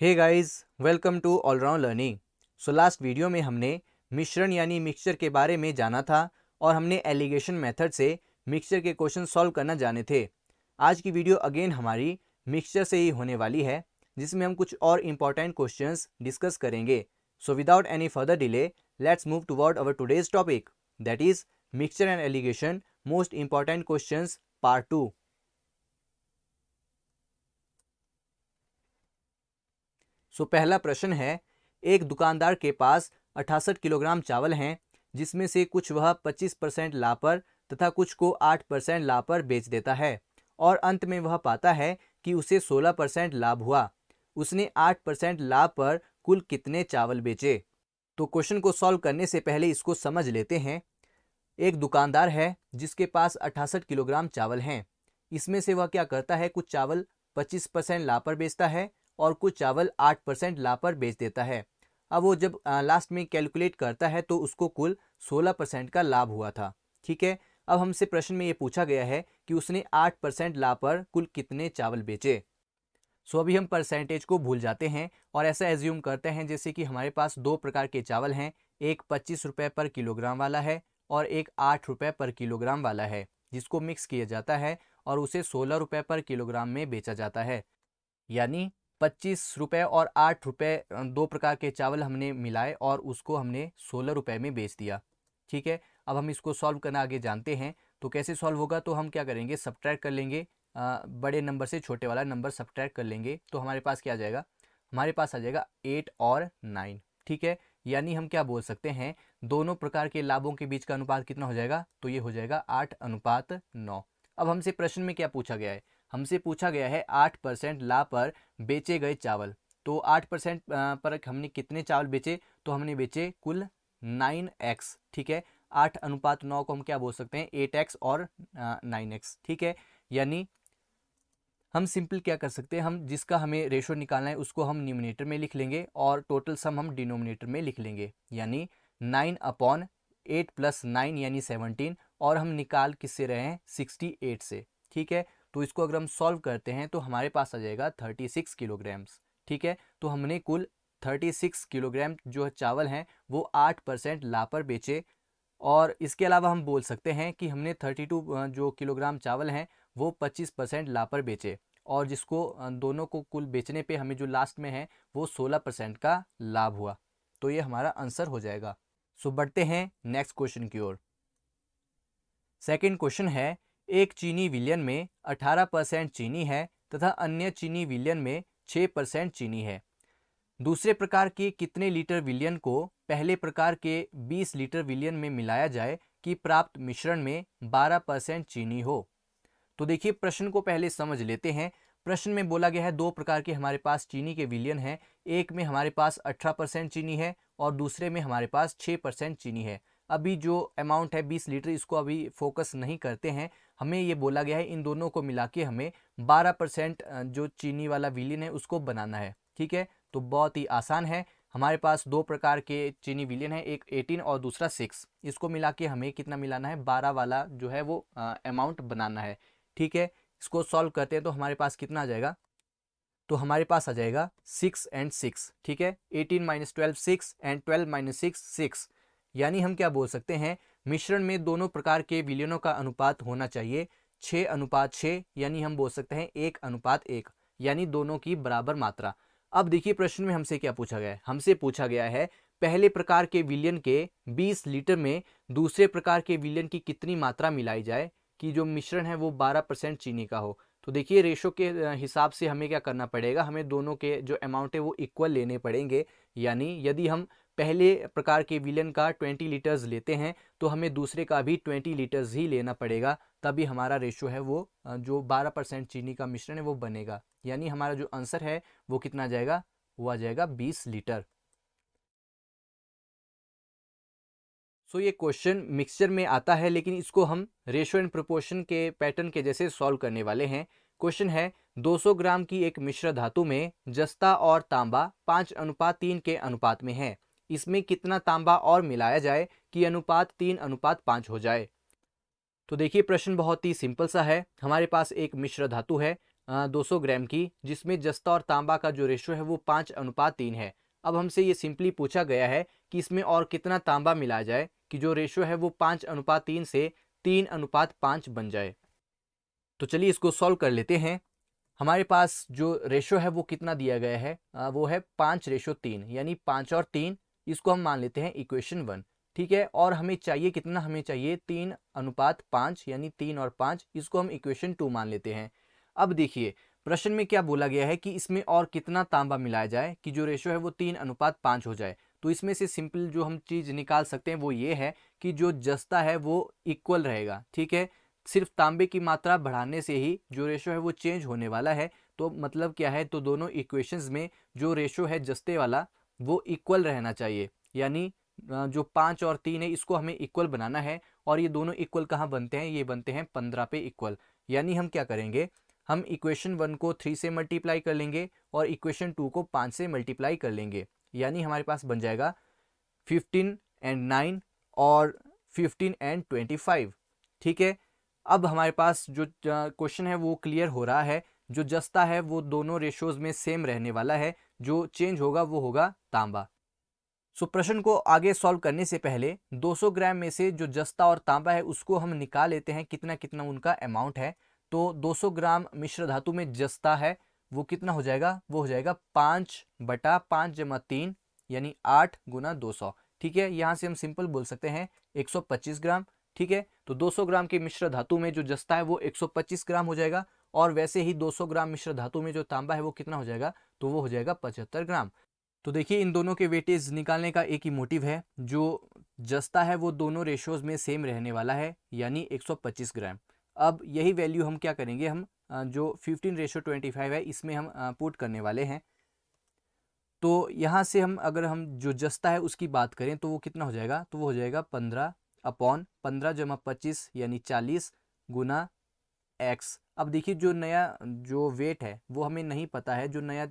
hey guys welcome to all round learning so last video में हमने मिश्रण यानी मिक्सचर के बारे में जाना था और हमने एलिगेशन मेथड से मिक्सचर के क्वेश्चन सॉल्व करना जाने थे आज की वीडियो अगेन हमारी मिक्सचर से ही होने वाली है जिसमें हम कुछ और इम्पॉर्टेंट क्वेश्चंस डिस्कस करेंगे so without any further delay let's move toward our today's topic that is mixture and alligation most important question part two so पहला प्रश्न है एक दुकानदार के पास अठासठ किलोग्राम चावल हैं जिसमें से कुछ वह 25 परसेंट लापर तथा कुछ को 8 परसेंट लापर बेच देता है और अंत में वह पाता है कि उसे 16 परसेंट लाभ हुआ उसने 8 परसेंट लाभ पर कुल कितने चावल बेचे तो क्वेश्चन को सॉल्व करने से पहले इसको समझ लेते हैं एक दुकानदार है जिसके पास अठासठ किलोग्राम चावल हैं इसमें से वह क्या करता है कुछ चावल पच्चीस परसेंट लाभ पर बेचता है और कुछ चावल आठ परसेंट ला पर बेच देता है अब वो जब लास्ट में कैलकुलेट करता है तो उसको कुल सोलह परसेंट का लाभ हुआ था ठीक है अब हमसे प्रश्न में ये पूछा गया है कि उसने आठ परसेंट ला पर कुल कितने चावल बेचे सो अभी हम परसेंटेज को भूल जाते हैं और ऐसा एज्यूम करते हैं जैसे कि हमारे पास दो प्रकार के चावल हैं एक पच्चीस रुपये पर किलोग्राम वाला है और एक आठ रुपये पर किलोग्राम वाला है जिसको मिक्स किया जाता है और उसे सोलह रुपये पर किलोग्राम में बेचा जाता है यानी पच्चीस रुपये और आठ रुपये दो प्रकार के चावल हमने मिलाए और उसको हमने सोलह रुपये में बेच दिया ठीक है अब हम इसको सॉल्व करना आगे जानते हैं तो कैसे सॉल्व होगा तो हम क्या करेंगे सब्ट्रैक्ट कर लेंगे आ, बड़े नंबर से छोटे वाला नंबर सब्ट्रैक्ट कर लेंगे तो हमारे पास क्या आ जाएगा हमारे पास आ जाएगा एट और नाइन ठीक है यानी हम क्या बोल सकते हैं दोनों प्रकार के लाभों के बीच का अनुपात कितना हो जाएगा तो ये हो जाएगा आठ अनुपात नौ अब हमसे प्रश्न में क्या पूछा गया है हमसे पूछा गया है आठ परसेंट ला पर बेचे गए चावल तो आठ परसेंट पर हमने कितने चावल बेचे तो हमने बेचे कुल नाइन एक्स ठीक है आठ अनुपात नौ को हम क्या बोल सकते हैं एट एक्स और नाइन एक्स ठीक है यानी हम सिंपल क्या कर सकते हैं हम जिसका हमें रेशो निकालना है उसको हम न्यूमिनेटर में लिख लेंगे और टोटल सम हम डिनोमिनेटर में लिख लेंगे यानी nine upon eight plus nine यानी सेवनटीन और हम निकाल किससे रहे हैं सिक्सटी एट से ठीक है तो इसको अगर हम सॉल्व करते हैं तो हमारे पास आ जाएगा थर्टी सिक्स किलोग्राम्स ठीक है तो हमने कुल थर्टी सिक्स किलोग्राम जो चावल हैं वो आठ परसेंट लापर बेचे और इसके अलावा हम बोल सकते हैं कि हमने थर्टी टू जो किलोग्राम चावल हैं वो पच्चीस परसेंट लापर बेचे और जिसको दोनों को कुल बेचने पे हमें जो लास्ट में है वो सोलह परसेंट का लाभ हुआ तो ये हमारा आंसर हो जाएगा सो बढ़ते हैं नेक्स्ट क्वेश्चन की ओर सेकेंड क्वेश्चन है एक चीनी विलियन में 18 परसेंट चीनी है तथा अन्य चीनी विलियन में 6 परसेंट चीनी है दूसरे प्रकार के कितने लीटर विलियन को पहले प्रकार के 20 लीटर विलियन में मिलाया जाए कि प्राप्त मिश्रण में 12 परसेंट चीनी हो तो देखिए प्रश्न को पहले समझ लेते हैं प्रश्न में बोला गया है दो प्रकार के हमारे पास चीनी के विलियन हैं एक में हमारे पास अठारह परसेंट चीनी है और दूसरे में हमारे पास छह परसेंट चीनी है अभी जो अमाउंट है बीस लीटर इसको अभी फोकस नहीं करते हैं हमें ये बोला गया है इन दोनों को मिला के हमें बारह परसेंट जो चीनी वाला विलियन है उसको बनाना है ठीक है तो बहुत ही आसान है हमारे पास दो प्रकार के चीनी विलियन है एक एटीन और दूसरा सिक्स इसको मिला के हमें कितना मिलाना है बारह वाला जो है वो अमाउंट बनाना है ठीक है इसको सॉल्व करते हैं तो हमारे पास कितना आ जाएगा तो हमारे पास आ जाएगा सिक्स एंड सिक्स ठीक है eighteen minus twelve six and twelve minus six six यानी हम क्या बोल सकते हैं मिश्रण में दोनों प्रकार के विलयनों का अनुपात होना चाहिए छः अनुपात छः यानी हम बोल सकते हैं एक अनुपात एक यानी दोनों की बराबर मात्रा अब देखिए प्रश्न में हमसे क्या पूछा गया है हमसे पूछा गया है पहले प्रकार के विलियन के 20 लीटर में दूसरे प्रकार के विलियन की कितनी मात्रा मिलाई जाए कि जो मिश्रण है वो 12 परसेंट चीनी का हो तो देखिए रेशो के हिसाब से हमें क्या करना पड़ेगा हमें दोनों के जो अमाउंट है वो इक्वल लेने पड़ेंगे यानी यदि हम पहले प्रकार के विलन का ट्वेंटी लीटर्स लेते हैं तो हमें दूसरे का भी ट्वेंटी लीटर्स ही लेना पड़ेगा तभी हमारा रेशो है वो जो बारह परसेंट चीनी का मिश्रण है वो बनेगा यानी हमारा जो आंसर है वो कितना जाएगा वो आ जाएगा बीस लीटर सो so, ये क्वेश्चन मिक्सचर में आता है लेकिन इसको हम रेशो एंड प्रोपोर्शन के पैटर्न के जैसे सॉल्व करने वाले हैं क्वेश्चन है 200 ग्राम की एक मिश्र धातु में जस्ता और तांबा पाँच अनुपात तीन के अनुपात में है इसमें कितना तांबा और मिलाया जाए कि अनुपात तीन अनुपात पाँच हो जाए तो देखिए प्रश्न बहुत ही सिंपल सा है हमारे पास एक मिश्र धातु है दो सौ ग्राम की जिसमें जस्ता और तांबा का जो रेशो है वो पाँच अनुपात तीन है अब हमसे ये सिंपली पूछा गया है कि इसमें और कितना तांबा मिलाया जाए कि जो रेशो है वो पाँच अनुपात तीन से तीन अनुपात पाँच बन जाए तो चलिए इसको सॉल्व कर लेते हैं हमारे पास जो रेशो है वो कितना दिया गया है आ, वो है पाँच रेशो तीन यानी पाँच और तीन इसको हम मान लेते हैं इक्वेशन वन ठीक है और हमें चाहिए कितना हमें चाहिए तीन अनुपात पाँच यानी तीन और पाँच इसको हम इक्वेशन टू मान लेते हैं अब देखिए प्रश्न में क्या बोला गया है कि इसमें और कितना तांबा मिलाया जाए कि जो रेशो है वो तीन अनुपात पाँच हो जाए तो इसमें से सिंपल जो हम चीज़ निकाल सकते हैं वो ये है कि जो जस्ता है वो इक्वल रहेगा ठीक है सिर्फ तांबे की मात्रा बढ़ाने से ही जो रेशो है वो चेंज होने वाला है तो मतलब क्या है तो दोनों इक्वेशंस में जो रेशो है जस्ते वाला वो इक्वल रहना चाहिए यानी जो पाँच और तीन है इसको हमें इक्वल बनाना है और ये दोनों इक्वल कहाँ बनते हैं ये बनते हैं पंद्रह पे इक्वल यानी हम क्या करेंगे हम इक्वेशन वन को थ्री से मल्टीप्लाई कर लेंगे और इक्वेशन टू को पाँच से मल्टीप्लाई कर लेंगे यानी हमारे पास बन जाएगा फिफ्टीन एंड नाइन और फिफ्टीन एंड ट्वेंटी फाइव ठीक है अब हमारे पास जो क्वेश्चन है वो क्लियर हो रहा है जो जस्ता है वो दोनों रेशोज में सेम रहने वाला है जो चेंज होगा वो होगा तांबा सो प्रश्न को आगे सॉल्व करने से पहले 200 ग्राम में से जो जस्ता और तांबा है उसको हम निकाल लेते हैं कितना कितना उनका अमाउंट है तो 200 ग्राम मिश्र धातु में जस्ता है वो कितना हो जाएगा वो हो जाएगा पाँच बटा पाँच जमा तीन यानी आठ गुना दो सौ ठीक है यहाँ से हम सिंपल बोल सकते हैं 125 ग्राम ठीक है तो 200 ग्राम के मिश्र धातु में जो जस्ता है वो 125 ग्राम हो जाएगा और वैसे ही 200 ग्राम मिश्र धातु में जो तांबा है वो कितना हो जाएगा तो वो हो जाएगा पचहत्तर ग्राम तो देखिए इन दोनों के वेटेज निकालने का एक ही मोटिव है जो जस्ता है वो दोनों रेशोज में सेम रहने वाला है यानी 125 ग्राम अब यही वैल्यू हम क्या करेंगे हम जो 15 रेशो 25 है इसमें हम पुट करने वाले हैं तो यहाँ से हम अगर हम जो जस्ता है उसकी बात करें तो वो कितना हो जाएगा तो वो हो जाएगा पंद्रह अपॉन पंद्रह जमा पच्चीस यानी चालीस गुना एक्स अब देखिए जो नया जो वेट है वो हमें नहीं पता है जो नया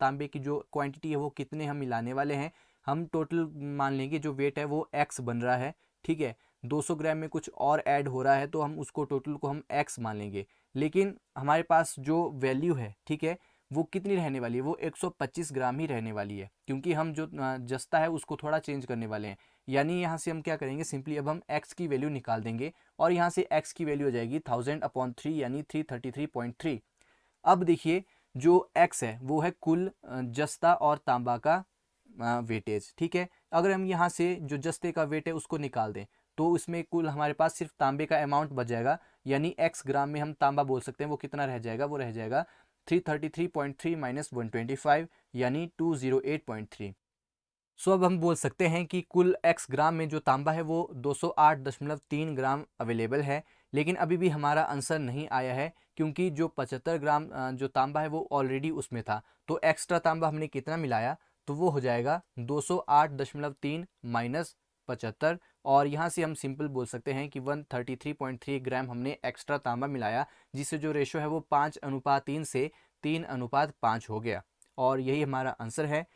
तांबे की जो क्वांटिटी है वो कितने हम मिलाने वाले हैं हम टोटल मान लेंगे जो वेट है वो एक्स बन रहा है ठीक है 200 ग्राम में कुछ और ऐड हो रहा है तो हम उसको टोटल को हम एक्स मान लेंगे लेकिन हमारे पास जो वैल्यू है ठीक है वो कितनी रहने वाली है वो 125 ग्राम ही रहने वाली है क्योंकि हम जो जस्ता है उसको थोड़ा चेंज करने वाले हैं यानी यहाँ से हम क्या करेंगे सिंपली अब हम x की वैल्यू निकाल देंगे और यहाँ से x की वैल्यू हो जाएगी थाउजेंड अपॉन थ्री यानी three thirty three point three अब देखिए जो x है वो है कुल जस्ता और तांबा का वेटेज ठीक है अगर हम यहाँ से जो जस्ते का वेट है उसको निकाल दें तो उसमें कुल हमारे पास सिर्फ तांबे का अमाउंट बच जाएगा यानी एक्स ग्राम में हम तांबा बोल सकते हैं वो कितना रह जाएगा वो रह जाएगा 333.3 माइनस 125 यानी 208.3 सो अब हम बोल सकते हैं कि कुल x ग्राम में जो तांबा है वो 208.3 ग्राम अवेलेबल है लेकिन अभी भी हमारा आंसर नहीं आया है क्योंकि जो 75 ग्राम जो तांबा है वो ऑलरेडी उसमें था तो एक्स्ट्रा तांबा हमने कितना मिलाया तो वो हो जाएगा 208.3 माइनस पचहत्तर और यहाँ से हम सिंपल बोल सकते हैं कि 133.3 ग्राम हमने एक्स्ट्रा तांबा मिलाया जिससे जो रेशो है वो पाँच अनुपात तीन से तीन अनुपात पाँच हो गया और यही हमारा आंसर है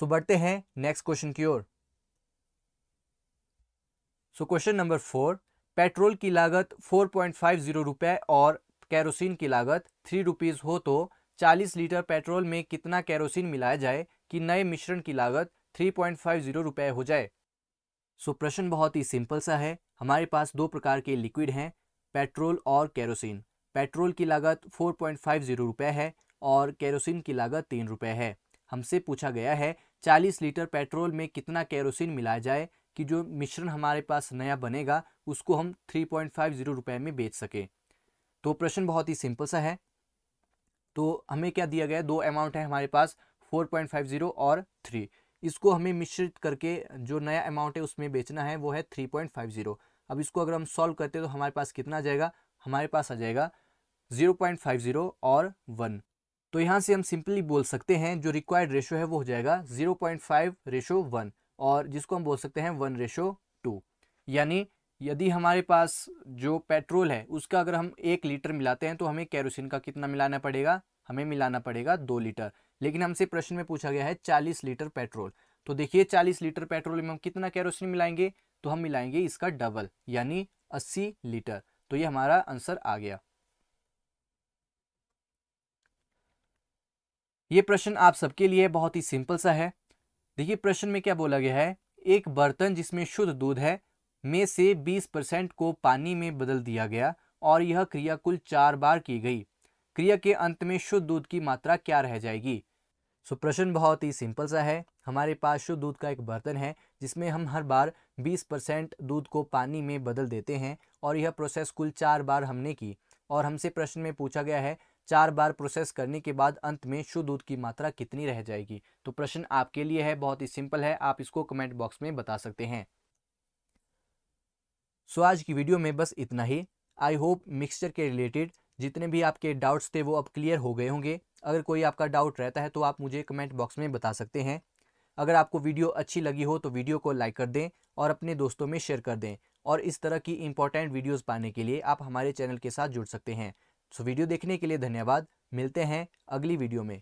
सो बढ़ते हैं नेक्स्ट क्वेश्चन की ओर so question number four petrol की लागत फोर पॉइंट फाइव जीरो और कैरोसिन की लागत थ्री रुपीज़ हो तो चालीस लीटर पेट्रोल में कितना कैरोसिन मिलाया जाए कि नए मिश्रण की लागत थ्री पॉइंट फाइव जीरो रुपए हो जाए सो प्रश्न बहुत ही सिंपल सा है हमारे पास दो प्रकार के लिक्विड हैं पेट्रोल और केरोसिन पेट्रोल की लागत फोर पॉइंट फाइव जीरो रुपये है और केरोसिन की लागत तीन रुपये है हमसे पूछा गया है चालीस लीटर पेट्रोल में कितना केरोसिन मिलाया जाए कि जो मिश्रण हमारे पास नया बनेगा उसको हम थ्री पॉइंट फाइव जीरो रुपये में बेच सकें तो प्रश्न बहुत ही सिंपल सा है तो हमें क्या दिया गया दो अमाउंट है हमारे पास फोर पॉइंट फाइव जीरो और थ्री इसको हमें मिश्रित करके जो नया अमाउंट है उसमें बेचना है वो है थ्री पॉइंट फाइव जीरो अब इसको अगर हम सॉल्व करते हैं तो हमारे पास कितना आ जाएगा हमारे पास आ जाएगा ज़ीरो पॉइंट फाइव ज़ीरो और वन तो यहाँ से हम सिंपली बोल सकते हैं जो रिक्वायर्ड रेशो है वो हो जाएगा zero point five ratio one और जिसको हम बोल सकते हैं वन रेशो टू यानी यदि हमारे पास जो पेट्रोल है उसका अगर हम एक लीटर मिलाते हैं तो हमें कैरोसिन का कितना मिलाना पड़ेगा हमें मिलाना पड़ेगा दो लीटर लेकिन हमसे प्रश्न में पूछा गया है चालीस लीटर पेट्रोल तो देखिए चालीस लीटर पेट्रोल में हम कितना कैरोसिन मिलाएंगे तो हम मिलाएंगे इसका डबल यानी अस्सी लीटर तो ये हमारा आंसर आ गया ये प्रश्न आप सबके लिए बहुत ही सिंपल सा है देखिए प्रश्न में क्या बोला गया है एक बर्तन जिसमें शुद्ध दूध है में से 20 परसेंट को पानी में बदल दिया गया और यह क्रिया कुल चार बार की गई क्रिया के अंत में शुद्ध दूध की मात्रा क्या रह जाएगी सो प्रश्न बहुत ही सिंपल सा है हमारे पास शुद्ध दूध का एक बर्तन है जिसमें हम हर बार 20 परसेंट दूध को पानी में बदल देते हैं और यह प्रोसेस कुल चार बार हमने की और हमसे प्रश्न में पूछा गया है चार बार प्रोसेस करने के बाद अंत में शुद्ध दूध की मात्रा कितनी रह जाएगी तो प्रश्न आपके लिए है बहुत ही सिंपल है आप इसको कमेंट बॉक्स में बता सकते हैं सो आज की वीडियो में बस इतना ही आई होप मिक्सचर के रिलेटेड जितने भी आपके डाउट्स थे वो अब क्लियर हो गए होंगे अगर कोई आपका डाउट रहता है तो आप मुझे कमेंट बॉक्स में बता सकते हैं अगर आपको वीडियो अच्छी लगी हो तो वीडियो को लाइक कर दें और अपने दोस्तों में शेयर कर दें और इस तरह की इंपॉर्टेंट वीडियोज़ पाने के लिए आप हमारे चैनल के साथ जुड़ सकते हैं सो वीडियो देखने के लिए धन्यवाद मिलते हैं अगली वीडियो में